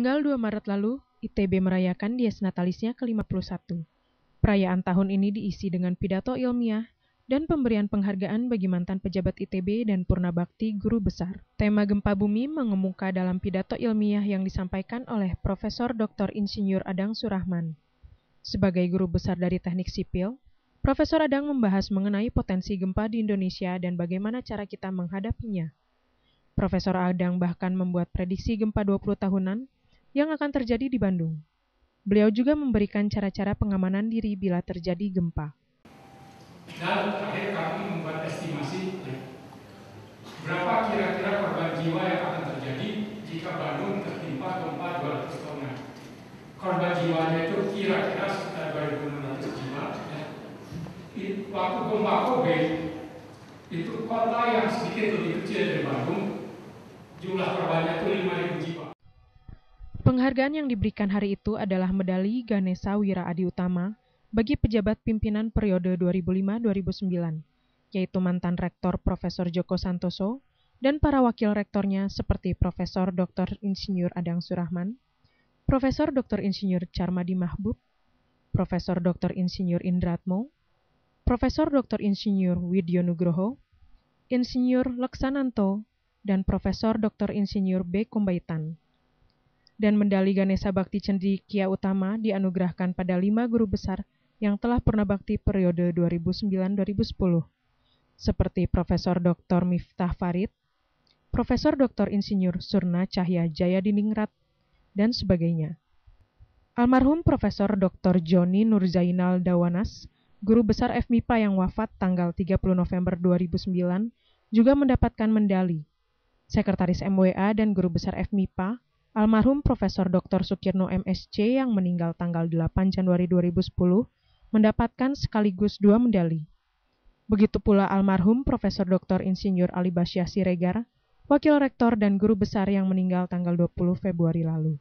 Tanggal 2 Maret lalu, ITB merayakan Dies Natalisnya ke-51. Perayaan tahun ini diisi dengan pidato ilmiah dan pemberian penghargaan bagi mantan pejabat ITB dan purna bakti guru besar. Tema gempa bumi mengemuka dalam pidato ilmiah yang disampaikan oleh Profesor Dr. Insinyur Adang Surahman. Sebagai guru besar dari Teknik Sipil, Profesor Adang membahas mengenai potensi gempa di Indonesia dan bagaimana cara kita menghadapinya. Profesor Adang bahkan membuat prediksi gempa 20 tahunan yang akan terjadi di Bandung. Beliau juga memberikan cara-cara pengamanan diri bila terjadi gempa. Dan terakhir kami membuat estimasi berapa kira-kira korban jiwa yang akan terjadi jika Bandung tertimpa gempa 200 tahun. Korban jiwanya itu kira-kira sekitar 2.600 jiwa. Ya. Waktu gempa Kobe itu kota yang sedikit lebih kecil dari Bandung, jumlah korbannya itu 5.000 jiwa. Penghargaan yang diberikan hari itu adalah medali Ganesha Wira Adi Utama bagi pejabat pimpinan periode 2005-2009, yaitu mantan rektor Profesor Joko Santoso dan para wakil rektornya seperti Profesor Dr. Insinyur Adang Surahman, Profesor Dr. Insinyur Charmadi Mahbub, Profesor Dr. Insinyur Indratmo, Profesor Dr. Insinyur Widyo Nugroho, Insinyur Leksananto, dan Profesor Dr. Insinyur B. Kumbaitan dan medali Ganesa Bakti Cendikia Utama dianugerahkan pada lima guru besar yang telah pernah bakti periode 2009-2010, seperti Profesor Dr. Miftah Farid, Profesor Dr. Insinyur Surna Cahya Jaya Diningrat, dan sebagainya. Almarhum Profesor Dr. Joni Nurzainal Dawanas, guru besar FMIPA yang wafat tanggal 30 November 2009, juga mendapatkan medali. Sekretaris MWA dan guru besar FMIPA, Almarhum Profesor Dr. Sukirno MSC yang meninggal tanggal 8 Januari 2010 mendapatkan sekaligus dua medali. Begitu pula almarhum Profesor Dr. Insinyur Ali Basya Siregar, Wakil Rektor dan Guru Besar yang meninggal tanggal 20 Februari lalu.